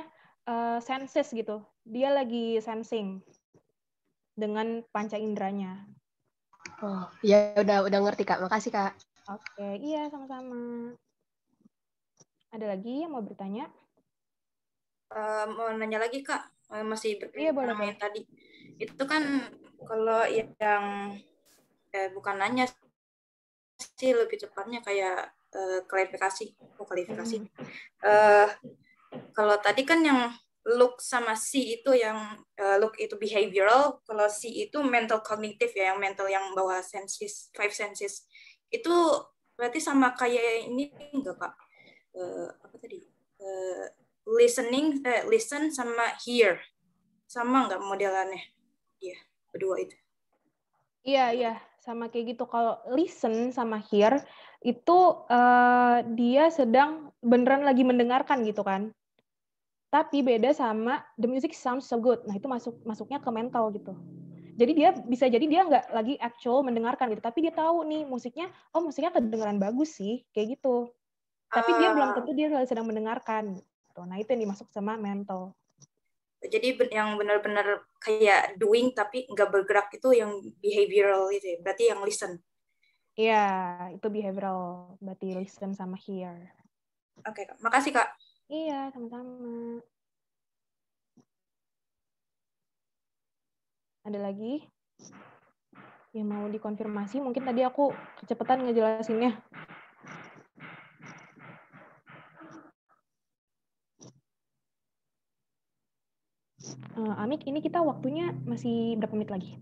uh, eh, senses gitu. Dia lagi sensing dengan panca inderanya. Oh, ya udah udah ngerti Kak. Makasih Kak. Oke, iya sama-sama. Ada lagi yang mau bertanya?
Uh, mau nanya lagi Kak. Eh, masih berkaitan iya, boleh, yang tadi. Itu kan kalau yang eh, bukan nanya sih lebih cepatnya kayak Eh, klarifikasi, oh, klarifikasi. Uh, kalau tadi kan yang look sama si itu yang uh, look itu behavioral, kalau si itu mental kognitif ya, yang mental yang bawa senses, five senses. Itu berarti sama kayak ini enggak Pak? Uh, apa tadi? Uh, listening, uh, listen sama hear. Sama enggak modelannya? Iya, yeah, berdua itu.
Iya, yeah, iya. Yeah sama kayak gitu. Kalau listen sama hear itu uh, dia sedang beneran lagi mendengarkan gitu kan. Tapi beda sama the music sounds so good. Nah itu masuk masuknya ke mental gitu. Jadi dia bisa jadi dia nggak lagi actual mendengarkan gitu, tapi dia tahu nih musiknya, oh musiknya kedengaran bagus sih, kayak gitu.
Tapi uh. dia belum ah. tentu
dia sedang mendengarkan. Gitu. Nah itu yang dimasuk sama mental
jadi yang benar-benar kayak doing tapi nggak bergerak itu yang behavioral itu ya. berarti yang listen
Iya, itu behavioral berarti listen sama hear oke okay, makasih kak iya sama-sama ada lagi yang mau dikonfirmasi mungkin tadi aku kecepatan ngejelasinnya uh, Amik, ini kita waktunya masih berapa menit lagi?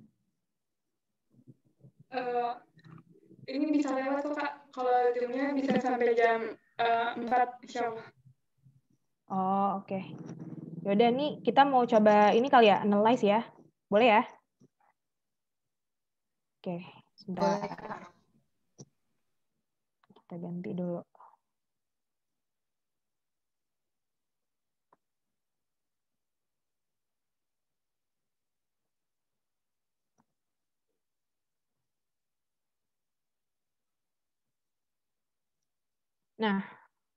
Uh, ini bisa lewat kok, Kak. Kalau timnya bisa sampai jam uh, eh, 4, insya Allah.
Oh, oke. Okay. Yaudah, nih kita mau coba ini kali ya, analyze ya. Boleh ya? Oke, okay, sebentar.
Kita ganti dulu.
Nah,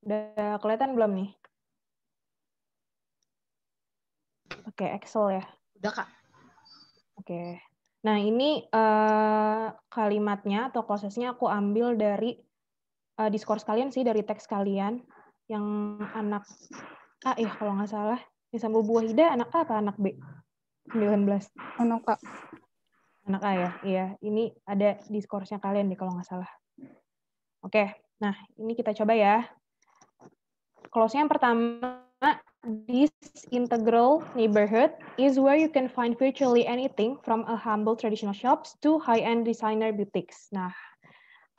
udah kelihatan belum nih? Oke, Excel ya. Udah, Kak. Oke. Nah, ini uh, kalimatnya atau prosesnya aku ambil dari uh, eh, diskurs kalian sih, dari teks kalian yang anak A ya kalau nggak salah. Yang sambal buah anak A apa anak B? 19. Anak A. Anak A ya? Iya. Ini ada diskursnya kalian nih kalau nggak salah. Oke. Nah, ini kita coba ya. Close-nya yang pertama, this integral neighborhood is where you can find virtually anything from a humble traditional shops to high-end designer boutiques. Nah,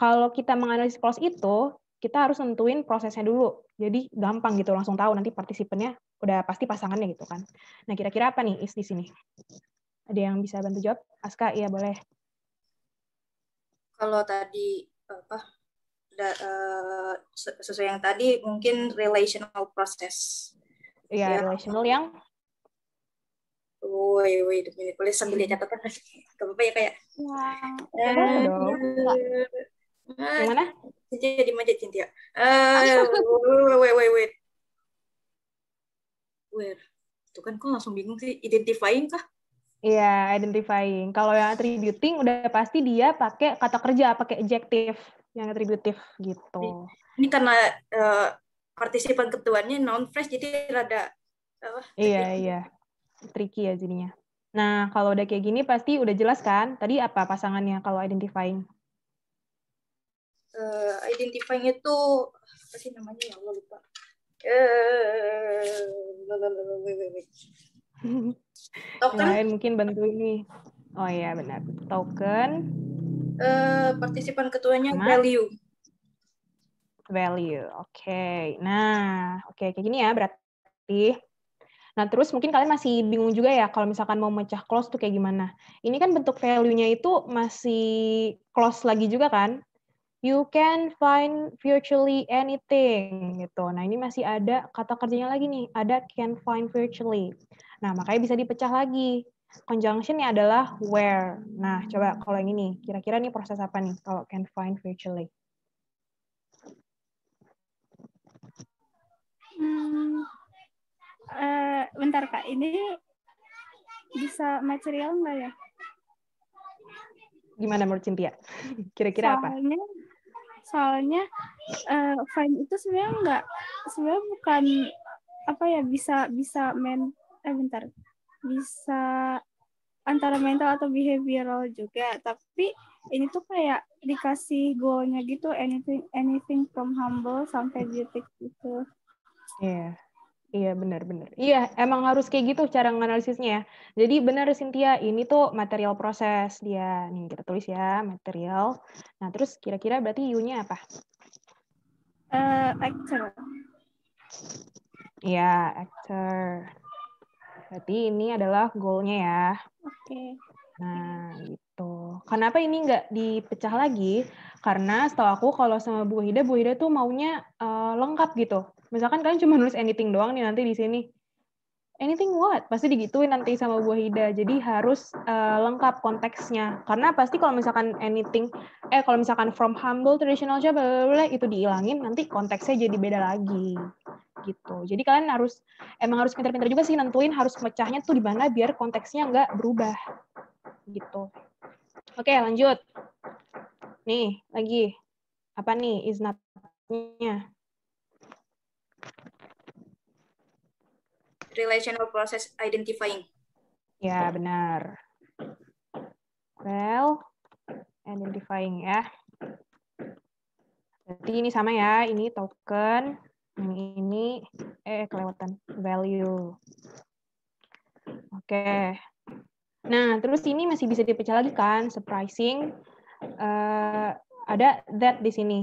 kalau kita menganalisis close itu, kita harus tentuin prosesnya dulu. Jadi gampang gitu, langsung tahu nanti partisipannya udah pasti pasangannya gitu kan. Nah, kira-kira apa nih is di sini? Ada yang bisa bantu jawab? Aska, iya boleh.
Kalau tadi apa da, uh, sesuai yang tadi mungkin relational process.
Iya, ya. relational
yang Woi, woi, demi boleh sambil lihat catatan. Gak apa-apa ya kayak.
Ya. Wow.
Uh, Gimana? Jadi di mana ya. Eh, [laughs] woi wait, wait, Where? Itu kan kok langsung bingung sih identifying kah?
Iya, yeah, identifying. Kalau yang attributing udah pasti dia pakai kata kerja, pakai adjective yang atributif gitu.
Ini karena uh, partisipan ketuanya non fresh jadi rada uh, Iya, tricky. iya.
Tricky ya jadinya. Nah, kalau udah kayak gini pasti udah jelas kan? Tadi apa pasangannya kalau identifying?
Uh, identifying itu apa sih namanya ya Allah lupa.
Uh, [laughs] token. Lain mungkin bantu ini. Oh iya benar. Token Eh,
partisipan ketuanya Sama? value.
Value, oke. Okay. Nah, oke okay. kayak gini ya berarti. Nah, terus mungkin kalian masih bingung juga ya kalau misalkan mau mecah close tuh kayak gimana. Ini kan bentuk value-nya itu masih close lagi juga kan? You can find virtually anything gitu. Nah, ini masih ada kata kerjanya lagi nih, ada can find virtually. Nah, makanya bisa dipecah lagi. Conjunctionnya adalah where. Nah, coba kalau yang ini, kira-kira nih proses apa nih kalau can find virtually?
Hmm, uh, bentar kak, ini bisa material nggak ya?
Gimana menurut Cynthia? Kira-kira apa?
Soalnya uh, eh, find itu sebenarnya nggak, sebenarnya bukan apa ya bisa bisa men eh bentar bisa antara mental atau behavioral juga tapi ini tuh kayak dikasih goalnya gitu anything anything from humble sampai beautiful gitu
iya yeah. Iya benar-benar. Iya emang harus kayak gitu cara menganalisisnya. Ya. Jadi benar Cynthia ini tuh material proses dia. Nih kita tulis ya material. Nah terus kira-kira berarti U-nya apa? Uh, actor. Iya actor. Berarti ini adalah goalnya ya. Oke. Okay. Nah, gitu. Kenapa ini nggak dipecah lagi? Karena setahu aku kalau sama Bu Hida, Bu Hida tuh maunya uh, lengkap gitu. Misalkan kalian cuma nulis anything doang nih nanti di sini. Anything what? Pasti digituin nanti sama Bu Hida. Jadi harus uh, lengkap konteksnya. Karena pasti kalau misalkan anything, eh kalau misalkan from humble traditional siapa, itu dihilangin, nanti konteksnya jadi beda lagi gitu. Jadi kalian harus emang harus pintar-pintar juga sih nentuin harus pecahnya tuh di mana biar konteksnya nggak berubah gitu. Oke lanjut. Nih lagi apa nih is not-nya?
Relational process identifying.
Ya benar. Well, identifying ya. Berarti ini sama ya, ini token yang ini eh kelewatan value. Oke. Okay. Nah, terus ini masih bisa dipecah lagi kan? Surprising. Uh, ada that di sini.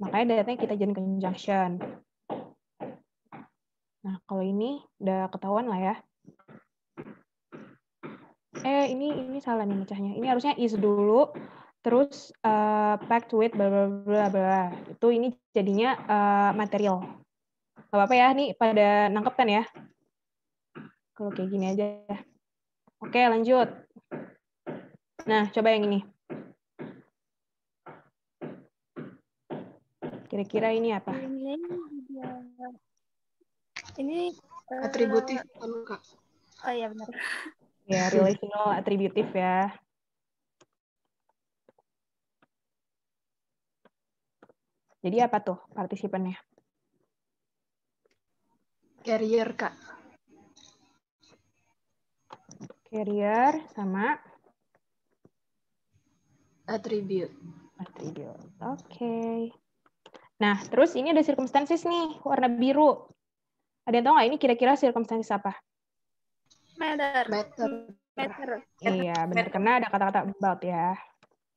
Makanya datanya kita jadikan conjunction. Nah, kalau ini udah ketahuan lah ya. Eh, ini ini salah nih mecahnya. Ini harusnya is dulu, terus uh, packed with bla bla bla. Itu ini jadinya uh, material. Gak apa-apa ya, nih pada nangkep kan ya. Kalau kayak gini aja. Oke, lanjut. Nah, coba yang ini. Kira-kira ini apa?
Ini eh, atributif kan, Oh iya benar. Ya, [laughs] relational atributif
ya. Jadi apa tuh partisipannya?
Carrier, Kak.
Carrier sama attribute. Attribute. Oke. Okay. Nah, terus ini ada circumstances nih, warna biru. Ada yang tahu nggak ini kira-kira circumstances apa?
Matter. Matter. Matter.
Iya, benar. Karena ada kata-kata about ya.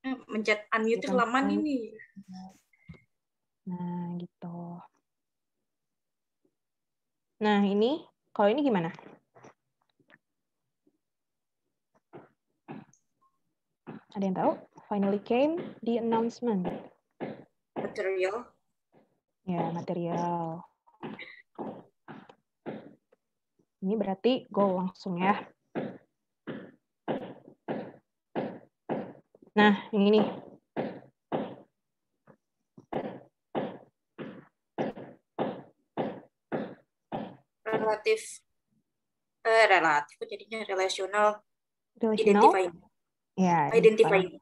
Hmm,
mencet unmute gitu. lama ini.
Nah, gitu. Nah, ini kalau ini gimana? Ada yang tahu? Finally came the announcement.
Material.
Ya, material. Ini berarti go langsung ya. Nah, ini
relatif uh, relatif jadinya relasional
relational identifying. yeah, identifying.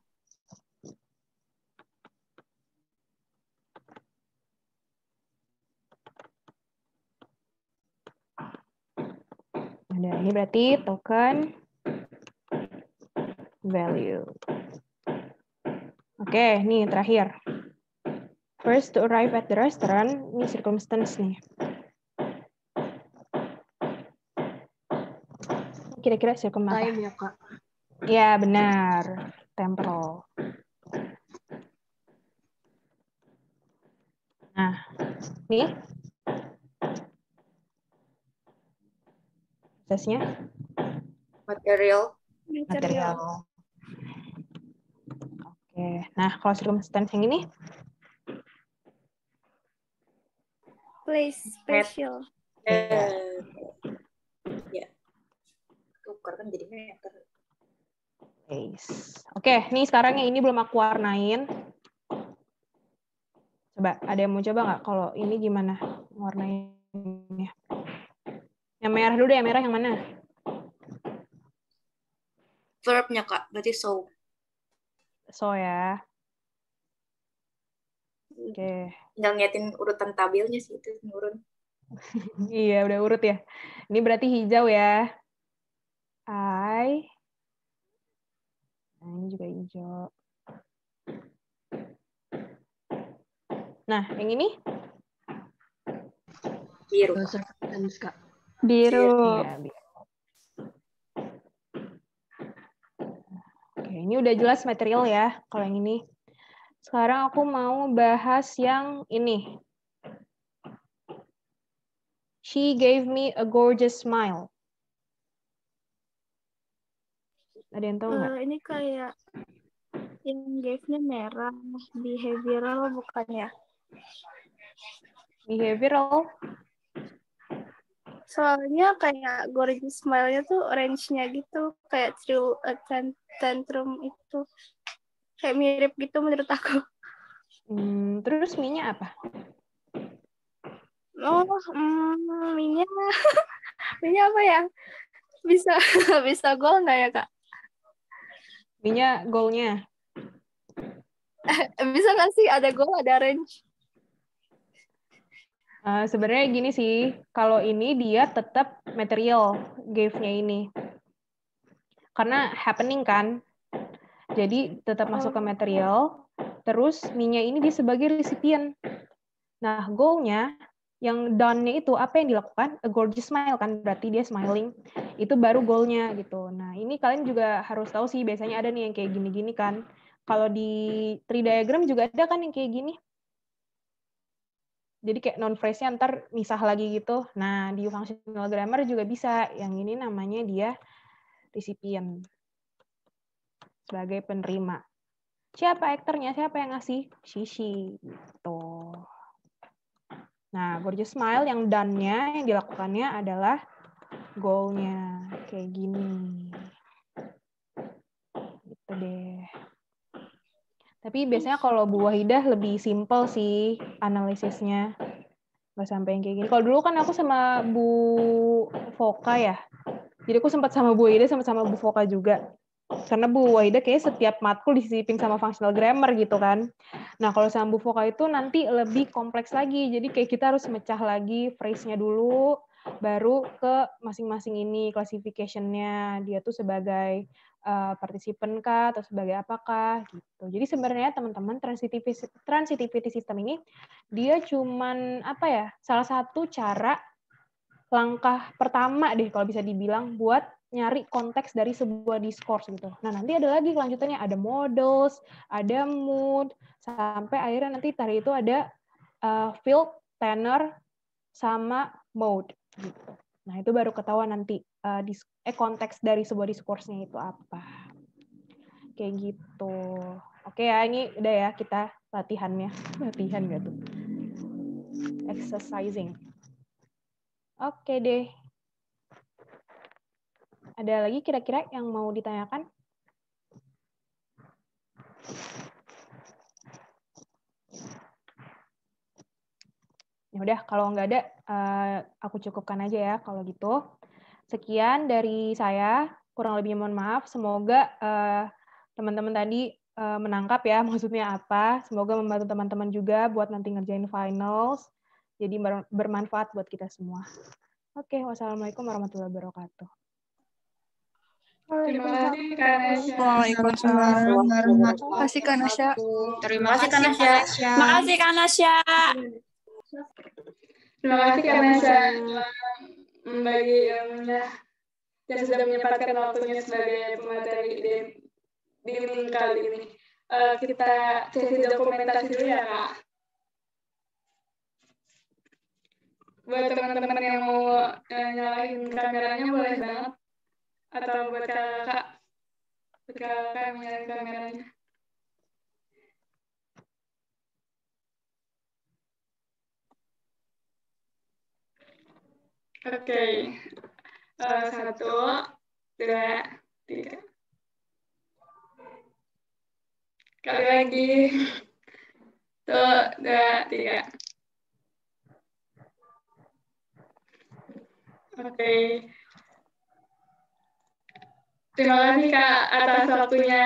Ada ini berarti token value. Oke, okay, ini terakhir. First to arrive at the restaurant, ini circumstance nih. kira-kira sirkum apa? Time ya kak. Ya benar, temporal. Nah, ini tesnya
material. Material.
Oke, nah kalau circumstance yang ini
place special. Yeah.
Oke, nih sekarang yang ini belum aku warnain. Coba, ada yang mau coba nggak? Kalau ini gimana warnainnya? Yang merah dulu deh, yang merah yang mana? Verbnya, Kak. Berarti so. So ya. Hmm. Oke. Okay.
Nggak ngeliatin urutan tabelnya sih, itu menurun.
[laughs] iya, udah urut ya. Ini berarti hijau ya. I ini juga hijau. Nah, yang ini? Biru. Iya, iya, biru. Oke, ini udah jelas material ya kalau yang ini. Sekarang aku mau bahas yang ini. She gave me a gorgeous smile. Ada yang tahu eh, nggak? Uh,
ini kayak yang nya merah, behavioral bukannya Behavioral? Soalnya kayak gorgeous smile-nya tuh orange-nya gitu, kayak true eh, tant tantrum
itu. Kayak mirip gitu menurut aku. Hmm, terus minyak apa? Oh, mm, [laughs] mie-nya.
apa ya? Bisa [laughs] bisa gol nggak ya, Kak? Minya
golnya [laughs] Bisa nggak sih ada goal, ada range? Uh, Sebenarnya gini sih, kalau ini dia tetap material gave-nya ini. Karena happening kan, jadi tetap masuk ke hmm. material. Terus minyak ini dia sebagai recipient Nah, goal-nya yang done-nya itu apa yang dilakukan a gorgeous smile kan berarti dia smiling itu baru goal-nya gitu nah ini kalian juga harus tahu sih biasanya ada nih yang kayak gini-gini kan kalau di tree diagram juga ada kan yang kayak gini jadi kayak non phrase-nya ntar misah lagi gitu nah di functional grammar juga bisa yang ini namanya dia recipient sebagai penerima siapa aktornya siapa yang ngasih Shishi gitu Nah, gorgeous smile yang done-nya, yang dilakukannya adalah goal-nya. Kayak gini. Gitu deh. Tapi biasanya kalau Bu Wahidah lebih simple sih analisisnya. Gak sampai yang kayak gini. Kalau dulu kan aku sama Bu Foka ya. Jadi aku sempat sama Bu Ida, sempat sama Bu Foka juga karena Bu Waida kayaknya setiap matkul disisipin sama functional grammar gitu kan. Nah, kalau sama Bu Foka itu nanti lebih kompleks lagi. Jadi kayak kita harus mecah lagi phrase-nya dulu, baru ke masing-masing ini classification-nya. Dia tuh sebagai uh, eh, partisipan kah atau sebagai apakah gitu. Jadi sebenarnya teman-teman transitivity, transitivity system ini dia cuman apa ya? Salah satu cara langkah pertama deh kalau bisa dibilang buat nyari konteks dari sebuah diskurs gitu. Nah nanti ada lagi kelanjutannya ada models, ada mood, sampai akhirnya nanti tadi itu ada uh, field, tenor, sama mode. Gitu. Nah itu baru ketahuan nanti uh, eh, konteks dari sebuah diskursnya itu apa. Kayak gitu. Oke ya ini udah ya kita latihannya, [laughs] latihan gitu, exercising. Oke deh ada lagi kira-kira yang mau ditanyakan? Ya udah, kalau nggak ada, eh, aku cukupkan aja ya kalau gitu. Sekian dari saya, kurang lebih mohon maaf. Semoga eh, teman-teman tadi eh, menangkap ya [laughs] maksudnya apa. Semoga membantu teman-teman juga buat nanti ngerjain finals. Jadi bermanfaat buat kita semua. Oke, wassalamualaikum warahmatullahi wabarakatuh.
Terima kasih Kanasya. Waalaikumsalam
Terima
kasih Kanasya. Terima kasih Kanasya. Terima kasih Kanasya. Terima kasih Kanasya membagi ilmunya
dan sudah menyempatkan waktunya sebagai pemateri di
bimbing kali ini. Uh, kita cek dokumentasi dulu ya kak. Buat teman-teman yang mau nyalahin kameranya boleh banget atau buat kakak buat kakak yang menyalakan kameranya oke okay. uh, eh, satu dua tiga kali lagi satu dua tiga
oke okay. Terima kasih Kak atas waktunya.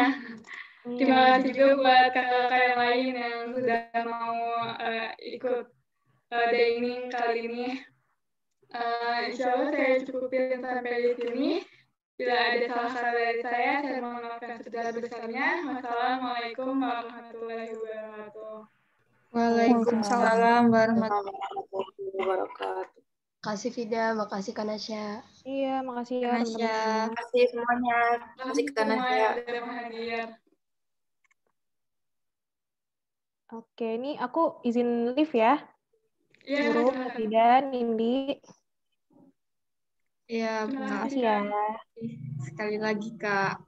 Terima kasih juga buat kakak-kakak yang lain yang sudah mau uh, ikut
uh, dining
kali ini. Uh, insya Allah saya cukupin sampai di sini. Bila ada salah kata dari saya, saya mohon maafkan segala besarnya. Wassalamualaikum warahmatullahi wabarakatuh.
Waalaikumsalam
warahmatullahi wabarakatuh.
Makasih Fida, makasih Kanasya.
Iya, makasih ya Kanasya. Makasih semuanya. Makasih Kanasya. Oke, ini aku izin live ya. Iya. Guru, Fida, Nindi. Iya, makasih ya. Sekali lagi, Kak.